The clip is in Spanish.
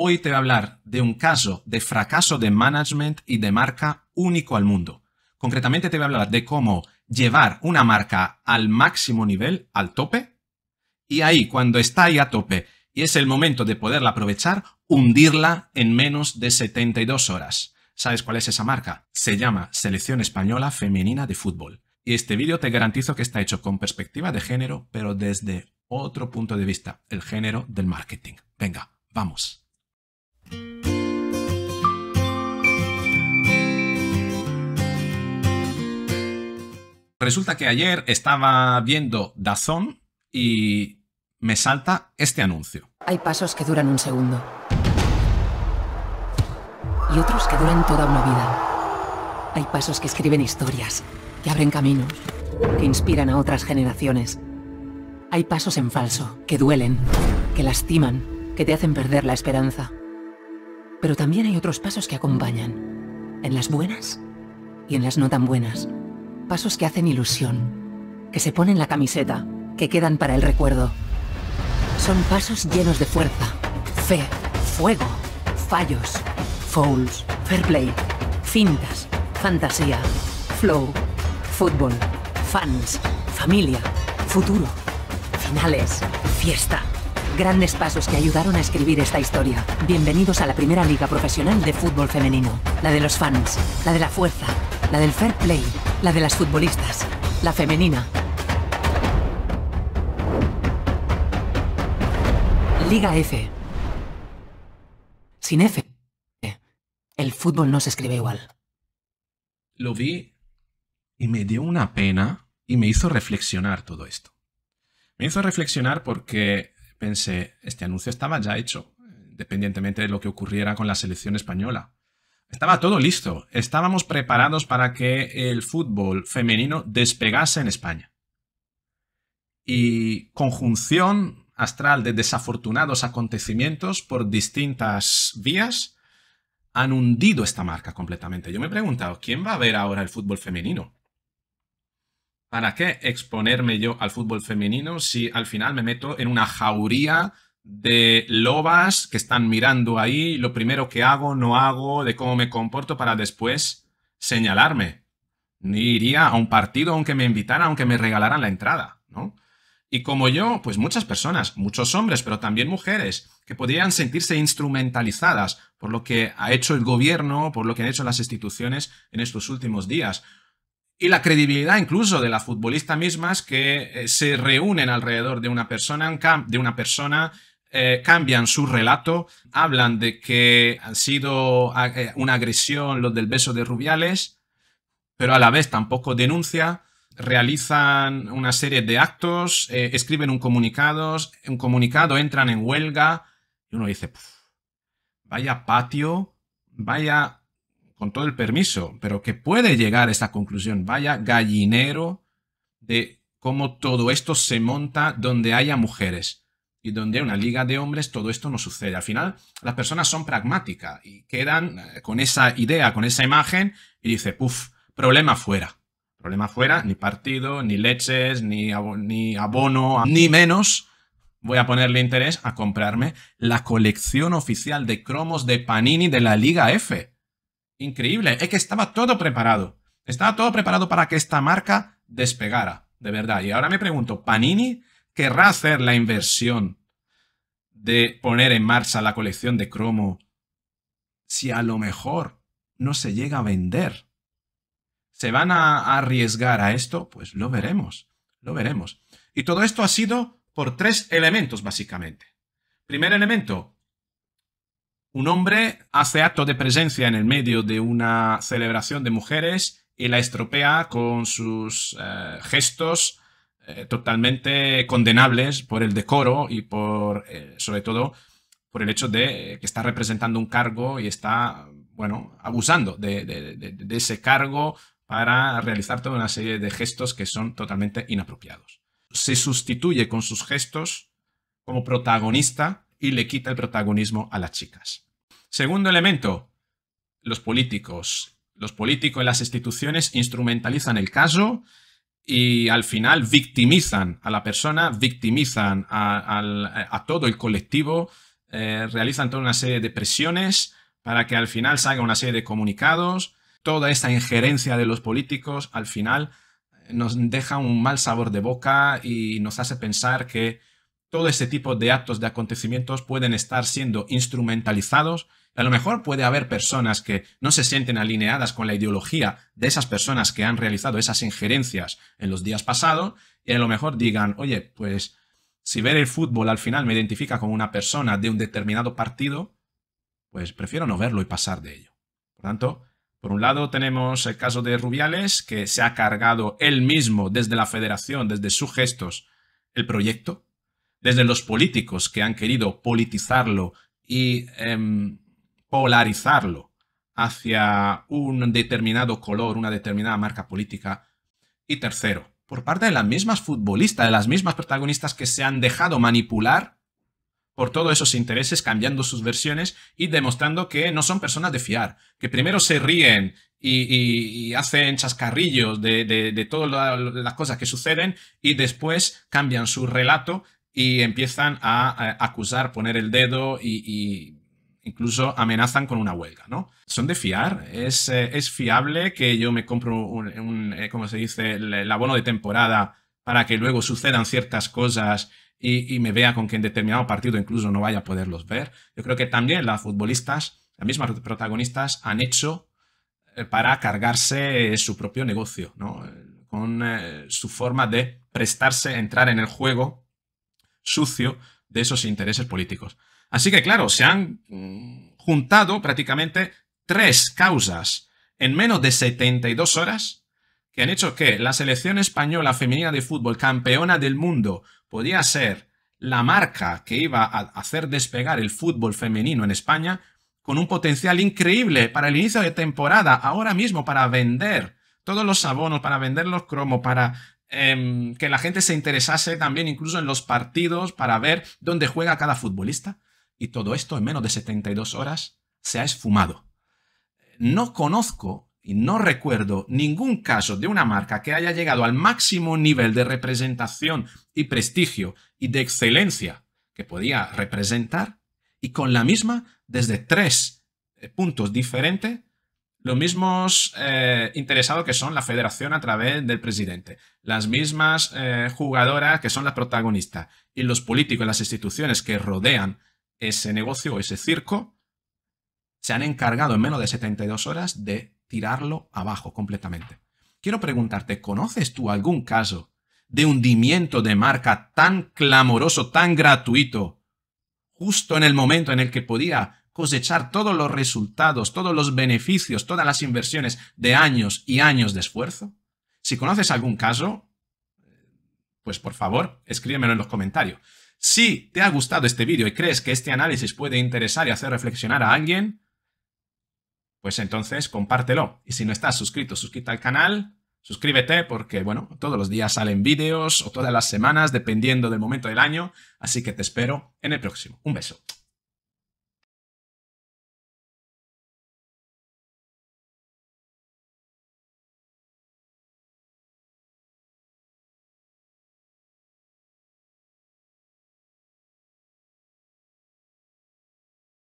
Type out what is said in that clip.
Hoy te voy a hablar de un caso de fracaso de management y de marca único al mundo. Concretamente te voy a hablar de cómo llevar una marca al máximo nivel, al tope, y ahí, cuando está ahí a tope y es el momento de poderla aprovechar, hundirla en menos de 72 horas. ¿Sabes cuál es esa marca? Se llama Selección Española Femenina de Fútbol. Y este vídeo te garantizo que está hecho con perspectiva de género, pero desde otro punto de vista, el género del marketing. Venga, vamos. Resulta que ayer estaba viendo Dazón y me salta este anuncio. Hay pasos que duran un segundo. Y otros que duran toda una vida. Hay pasos que escriben historias, que abren caminos, que inspiran a otras generaciones. Hay pasos en falso, que duelen, que lastiman, que te hacen perder la esperanza. Pero también hay otros pasos que acompañan, en las buenas y en las no tan buenas Pasos que hacen ilusión, que se ponen la camiseta, que quedan para el recuerdo. Son pasos llenos de fuerza, fe, fuego, fallos, fouls, fair play, fintas, fantasía, flow, fútbol, fans, familia, futuro, finales, fiesta. Grandes pasos que ayudaron a escribir esta historia. Bienvenidos a la primera liga profesional de fútbol femenino. La de los fans, la de la fuerza, la del fair play, la de las futbolistas. La femenina. Liga F. Sin F. El fútbol no se escribe igual. Lo vi y me dio una pena y me hizo reflexionar todo esto. Me hizo reflexionar porque pensé, este anuncio estaba ya hecho, independientemente de lo que ocurriera con la selección española. Estaba todo listo. Estábamos preparados para que el fútbol femenino despegase en España. Y conjunción astral de desafortunados acontecimientos por distintas vías han hundido esta marca completamente. Yo me he preguntado, ¿quién va a ver ahora el fútbol femenino? ¿Para qué exponerme yo al fútbol femenino si al final me meto en una jauría de lobas que están mirando ahí, lo primero que hago, no hago, de cómo me comporto para después señalarme. Ni iría a un partido aunque me invitaran, aunque me regalaran la entrada, ¿no? Y como yo, pues muchas personas, muchos hombres, pero también mujeres, que podrían sentirse instrumentalizadas por lo que ha hecho el gobierno, por lo que han hecho las instituciones en estos últimos días. Y la credibilidad incluso de futbolista misma es que eh, se reúnen alrededor de una persona, de una persona eh, cambian su relato, hablan de que han sido ah, eh, una agresión los del beso de Rubiales, pero a la vez tampoco denuncia, realizan una serie de actos, eh, escriben un comunicado, un comunicado, entran en huelga, y uno dice, vaya patio, vaya, con todo el permiso, pero que puede llegar a esta conclusión, vaya gallinero de cómo todo esto se monta donde haya mujeres y donde una liga de hombres todo esto no sucede. Al final, las personas son pragmáticas y quedan eh, con esa idea, con esa imagen y dice, puff, problema fuera. Problema fuera, ni partido, ni leches, ni, ni abono, ni menos. Voy a ponerle interés a comprarme la colección oficial de cromos de Panini de la Liga F. Increíble, es que estaba todo preparado. Estaba todo preparado para que esta marca despegara, de verdad. Y ahora me pregunto, ¿Panini querrá hacer la inversión de poner en marcha la colección de cromo si a lo mejor no se llega a vender? ¿Se van a arriesgar a esto? Pues lo veremos, lo veremos. Y todo esto ha sido por tres elementos, básicamente. Primer elemento, un hombre hace acto de presencia en el medio de una celebración de mujeres y la estropea con sus eh, gestos eh, totalmente condenables por el decoro y por, eh, sobre todo, por el hecho de que está representando un cargo y está, bueno, abusando de, ese cargo para realizar toda una serie de gestos que son totalmente inapropiados. Se sustituye con sus gestos como protagonista y le quita el protagonismo a las chicas. Segundo elemento, los políticos. Los políticos y las instituciones instrumentalizan el caso y al final victimizan a la persona, victimizan a, todo el colectivo, eh, realizan toda una serie de presiones para que al final salga una serie de comunicados. Toda esta injerencia de los políticos al final eh, nos deja un mal sabor de boca y nos hace pensar que todo ese tipo de actos, de acontecimientos pueden estar siendo instrumentalizados. A lo mejor puede haber personas que no se sienten alineadas con la ideología de esas personas que han realizado esas injerencias en los días pasados y a lo mejor digan, oye, pues si ver el fútbol al final me identifica con una persona de un determinado partido, pues prefiero no verlo y pasar de ello. Por tanto, por un lado tenemos el caso de Rubiales, que se ha cargado él mismo desde la federación, desde sus gestos, el proyecto desde los políticos que han querido politizarlo y em, polarizarlo hacia un determinado color, una determinada marca política. Y tercero, por parte de las mismas futbolistas, de las mismas protagonistas que se han dejado manipular por todos esos intereses, cambiando sus versiones y demostrando que no son personas de fiar, que primero se ríen y, hacen chascarrillos de, de todas las cosas que suceden y después cambian su relato y empiezan a, acusar, poner el dedo y, incluso amenazan con una huelga, ¿no? Son de fiar, es, eh, es fiable que yo me compro un, eh, como se dice?, el, abono de temporada para que luego sucedan ciertas cosas y, me vea con que en determinado partido incluso no vaya a poderlos ver. Yo creo que también las futbolistas, las mismas protagonistas, han hecho eh, para cargarse su propio negocio, ¿no? Con su forma de prestarse, entrar en el juego sucio de esos intereses políticos. Así que claro, se han mm, juntado prácticamente tres causas en menos de 72 horas que han hecho que la selección española femenina de fútbol campeona del mundo podía ser la marca que iba a hacer despegar el fútbol femenino en España con un potencial increíble para el inicio de temporada, ahora mismo para vender todos los abonos, para vender los cromos, para Em, que la gente se interesase también incluso en los partidos para ver dónde juega cada futbolista. Y todo esto en menos de 72 horas se ha esfumado. No conozco y no recuerdo ningún caso de una marca que haya llegado al máximo nivel de representación y prestigio y de excelencia que podía representar y con la misma desde tres eh, puntos diferentes los mismos eh, interesados que son la federación a través del presidente, las mismas eh, jugadoras que son las protagonistas y los políticos y las instituciones que rodean ese negocio o ese circo, se han encargado en menos de 72 horas de tirarlo abajo completamente. Quiero preguntarte, ¿conoces tú algún caso de hundimiento de marca tan clamoroso, tan gratuito, justo en el momento en el que podía cosechar todos los resultados, todos los beneficios, todas las inversiones de años y años de esfuerzo? Si conoces algún caso, pues por favor, escríbemelo en los comentarios. Si te ha gustado este vídeo y crees que este análisis puede interesar y hacer reflexionar a alguien, pues entonces compártelo. Y si no estás suscrito, suscríbete al canal, suscríbete porque, bueno, todos los días salen vídeos o todas las semanas, dependiendo del momento del año. Así que te espero en el próximo. Un beso.